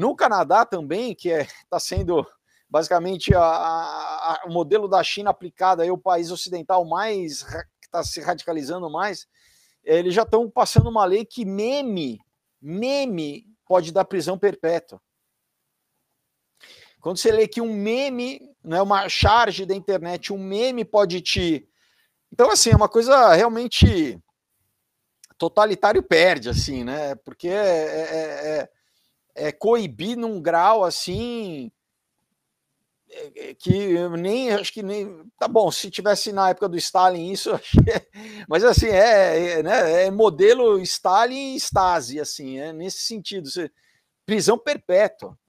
No Canadá também, que está é, tá sendo basicamente a, a, a, o modelo da China aplicado aí, o país ocidental mais que está se radicalizando mais, é, eles já estão passando uma lei que meme, meme pode dar prisão perpétua. Quando você lê que um meme, né, uma charge da internet, um meme pode te. Então, assim, é uma coisa realmente totalitário perde, assim, né? Porque é, é, é, é é, coibir num grau assim é, é, que nem acho que nem tá bom se tivesse na época do Stalin isso mas assim é, é, né, é modelo Stalin e Stasi assim é nesse sentido prisão perpétua